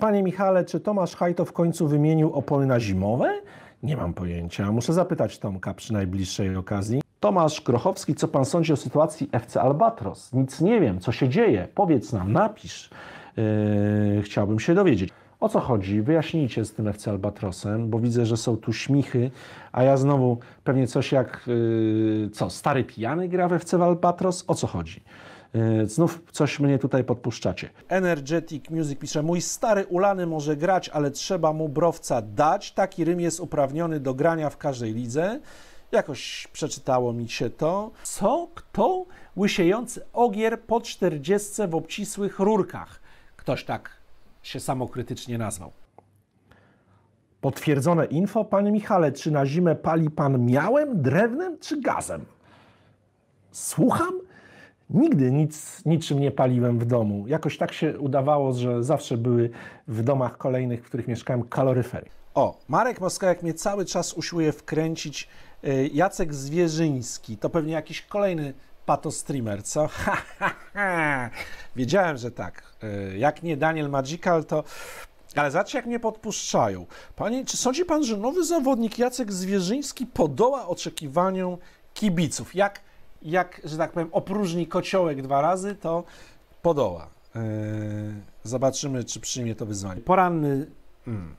Panie Michale, czy Tomasz Hajto w końcu wymienił opony na zimowe? Nie mam pojęcia. Muszę zapytać Tomka przy najbliższej okazji. Tomasz Krochowski, co pan sądzi o sytuacji FC Albatros? Nic nie wiem, co się dzieje. Powiedz nam, napisz. Yy, chciałbym się dowiedzieć. O co chodzi? Wyjaśnijcie z tym FC Albatrosem, bo widzę, że są tu śmichy, a ja znowu pewnie coś jak, yy, co, stary pijany gra w FC Albatros? O co chodzi? E, znów coś mnie tutaj podpuszczacie. Energetic Music pisze, mój stary ulany może grać, ale trzeba mu browca dać. Taki rym jest uprawniony do grania w każdej lidze. Jakoś przeczytało mi się to. Co? Kto? Łysiejący ogier po czterdziestce w obcisłych rurkach. Ktoś tak się samokrytycznie nazwał. Potwierdzone info, panie Michale, czy na zimę pali pan miałem, drewnem czy gazem? Słucham? Nigdy nic, niczym nie paliłem w domu. Jakoś tak się udawało, że zawsze były w domach kolejnych, w których mieszkałem, kaloryfery. O, Marek Moskajak mnie cały czas usiłuje wkręcić. E, Jacek Zwierzyński to pewnie jakiś kolejny patostreamer, co? Wiedziałem, że tak. E, jak nie Daniel Magical, to ale zobaczcie, jak mnie podpuszczają. Panie, czy sądzi pan, że nowy zawodnik Jacek Zwierzyński podoła oczekiwaniom kibiców? Jak jak, że tak powiem, opróżni kociołek dwa razy, to podoła. E, zobaczymy, czy przyjmie to wyzwanie. Poranny. Hmm.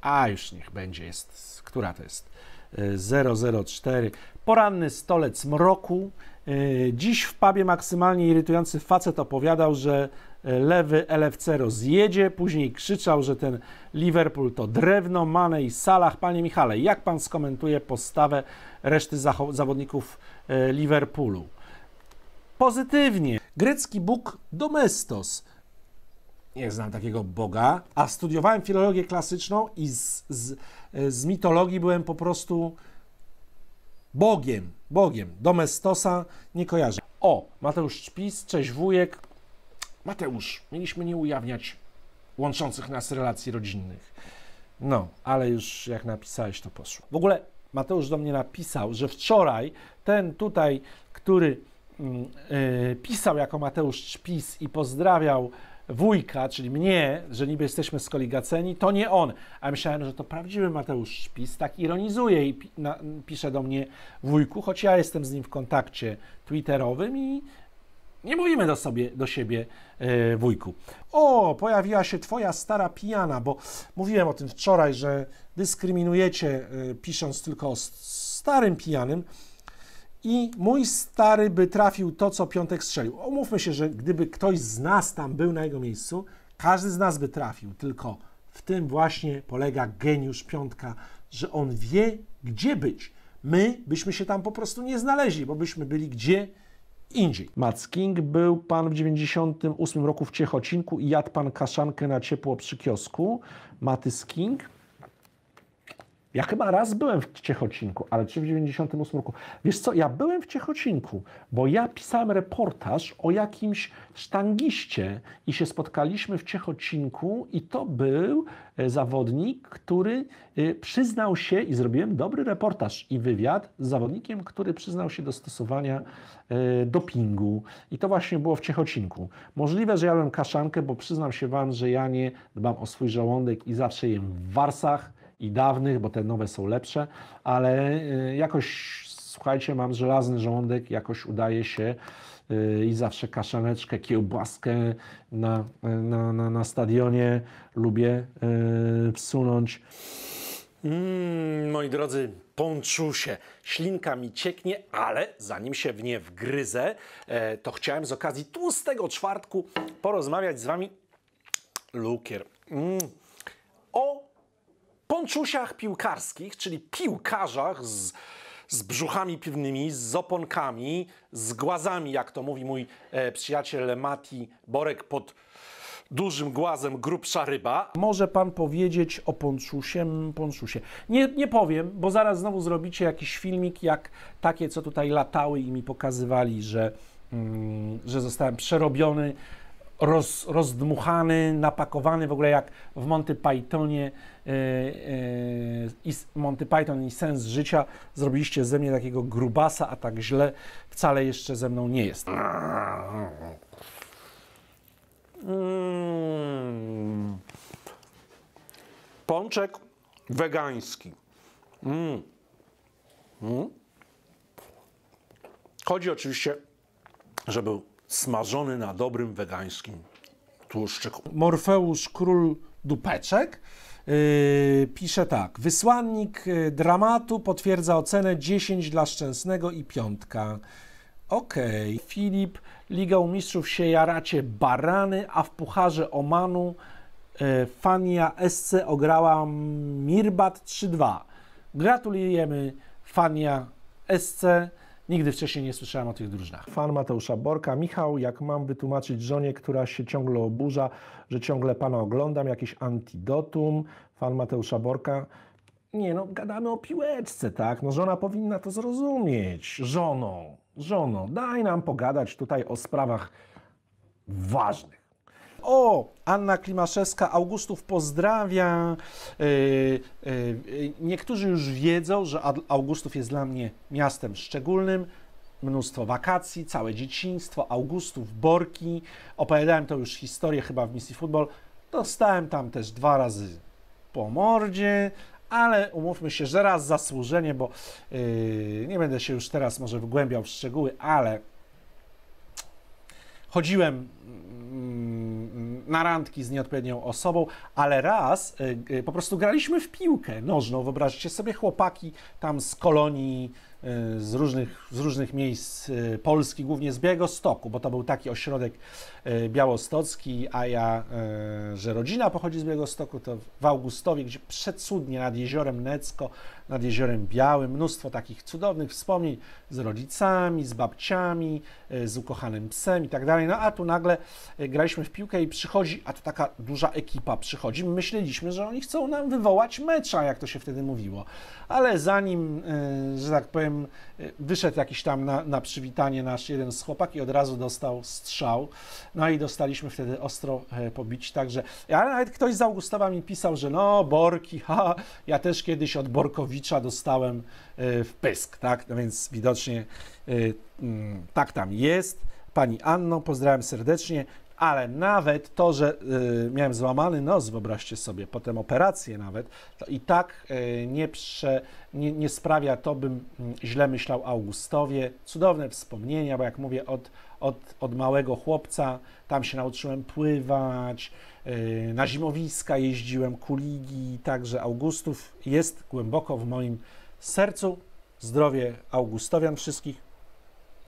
A już niech będzie, jest. Która to jest? 004. E, Poranny stolec mroku. E, dziś w pubie maksymalnie irytujący facet opowiadał, że lewy LFC rozjedzie. później krzyczał, że ten Liverpool to drewno, Mane i Salah. Panie Michale, jak Pan skomentuje postawę reszty zawodników e, Liverpoolu? Pozytywnie. Grecki Bóg Domestos. Nie znam takiego Boga, a studiowałem filologię klasyczną i z, z, e, z mitologii byłem po prostu Bogiem, Bogiem. Domestosa nie kojarzę. O, Mateusz Czpis, cześć wujek, Mateusz, mieliśmy nie ujawniać łączących nas relacji rodzinnych. No, ale już jak napisałeś, to poszło. W ogóle Mateusz do mnie napisał, że wczoraj ten tutaj, który yy, pisał jako Mateusz Czpis i pozdrawiał wujka, czyli mnie, że niby jesteśmy skoligaceni, to nie on. A myślałem, że to prawdziwy Mateusz Szpis, tak ironizuje i pi, na, pisze do mnie wujku, choć ja jestem z nim w kontakcie twitterowym i nie mówimy do, sobie, do siebie, yy, wujku. O, pojawiła się twoja stara pijana, bo mówiłem o tym wczoraj, że dyskryminujecie yy, pisząc tylko o starym pijanym. I mój stary by trafił to, co piątek strzelił. Omówmy się, że gdyby ktoś z nas tam był na jego miejscu, każdy z nas by trafił, tylko w tym właśnie polega geniusz piątka, że on wie, gdzie być. My byśmy się tam po prostu nie znaleźli, bo byśmy byli gdzie indziej. Mac King był pan w 98 roku w Ciechocinku i jadł pan kaszankę na ciepło przy kiosku. Matys King ja chyba raz byłem w Ciechocinku, ale czy w 98 roku. Wiesz co, ja byłem w Ciechocinku, bo ja pisałem reportaż o jakimś sztangiście i się spotkaliśmy w Ciechocinku i to był e, zawodnik, który e, przyznał się i zrobiłem dobry reportaż i wywiad z zawodnikiem, który przyznał się do stosowania e, dopingu i to właśnie było w Ciechocinku. Możliwe, że jadłem kaszankę, bo przyznam się Wam, że ja nie dbam o swój żołądek i zawsze jem w warsach, i dawnych, bo te nowe są lepsze, ale e, jakoś, słuchajcie, mam żelazny żołądek, jakoś udaje się e, i zawsze kaszaneczkę, kiełbaskę na, e, na, na, na stadionie lubię wsunąć. Mm, moi drodzy, ponczusie. Ślinka mi cieknie, ale zanim się w nie wgryzę, to chciałem z okazji tłustego czwartku porozmawiać z Wami lukier. Mm. O ponczusiach piłkarskich, czyli piłkarzach z, z brzuchami piwnymi, z oponkami, z głazami, jak to mówi mój e, przyjaciel Mati Borek pod dużym głazem grubsza ryba. Może pan powiedzieć o ponczusie, mm, ponczusie. Nie, nie powiem, bo zaraz znowu zrobicie jakiś filmik, jak takie, co tutaj latały i mi pokazywali, że, mm, że zostałem przerobiony roz, rozdmuchany, napakowany w ogóle jak w Monty Pythonie e, e, i Monty Python i sens życia zrobiliście ze mnie takiego grubasa, a tak źle wcale jeszcze ze mną nie jest. Mm. Pączek wegański. Mm. Mm. Chodzi oczywiście, że był smażony na dobrym wegańskim tłuszczyku. Morfeusz Król Dupeczek Yy, pisze tak. Wysłannik yy, dramatu potwierdza ocenę 10 dla Szczęsnego i piątka. Okej. Okay. Filip, Liga Mistrzów się jaracie barany, a w Pucharze Omanu yy, Fania SC ograła Mirbat 3-2. Gratulujemy Fania SC. Nigdy wcześniej nie słyszałem o tych drużynach. Fan Mateusza Borka. Michał, jak mam wytłumaczyć żonie, która się ciągle oburza, że ciągle pana oglądam, jakieś antidotum. Fan Mateusza Borka. Nie no, gadamy o piłeczce, tak? No żona powinna to zrozumieć. Żono, żono, daj nam pogadać tutaj o sprawach ważnych. O, Anna Klimaszewska, Augustów pozdrawia. E, e, niektórzy już wiedzą, że Augustów jest dla mnie miastem szczególnym. Mnóstwo wakacji, całe dzieciństwo, Augustów, Borki. Opowiadałem to już historię chyba w misji futbol. Dostałem tam też dwa razy po mordzie, ale umówmy się, że raz zasłużenie, bo yy, nie będę się już teraz może wgłębiał w szczegóły, ale chodziłem na randki z nieodpowiednią osobą, ale raz y, y, po prostu graliśmy w piłkę nożną. Wyobraźcie sobie chłopaki tam z kolonii Y, z różnych, z różnych miejsc y, Polski, głównie z Białegostoku, bo to był taki ośrodek y, białostocki, a ja, że rodzina pochodzi z Białegostoku, to w Augustowie, gdzie przecudnie nad jeziorem Necko, nad jeziorem Białym, mnóstwo takich cudownych wspomnień z rodzicami, z babciami, z ukochanym psem i tak dalej. No a tu nagle graliśmy w piłkę i przychodzi, a to taka duża ekipa przychodzi. My myśleliśmy, że oni chcą nam wywołać mecza, jak to się wtedy mówiło. Ale zanim, że tak powiem, Y, wyszedł jakiś tam na, na przywitanie nasz jeden z chłopak i od razu dostał strzał. No i dostaliśmy wtedy ostro e, pobić. Także, ja nawet ktoś z Augustowa mi pisał, że no, Borki, ha, ja też kiedyś od Borkowicza dostałem e, w pysk, tak? No więc widocznie e, mm, tak tam jest. Pani Anno, pozdrawiam serdecznie ale nawet to, że y, miałem złamany nos, wyobraźcie sobie, potem operację nawet, to i tak y, nie, prze, nie, nie, sprawia to, bym mm, źle myślał Augustowie. Cudowne wspomnienia, bo jak mówię, od, od, od małego chłopca tam się nauczyłem pływać, y, na zimowiska jeździłem, kuligi, także Augustów jest głęboko w moim sercu. Zdrowie Augustowian wszystkich.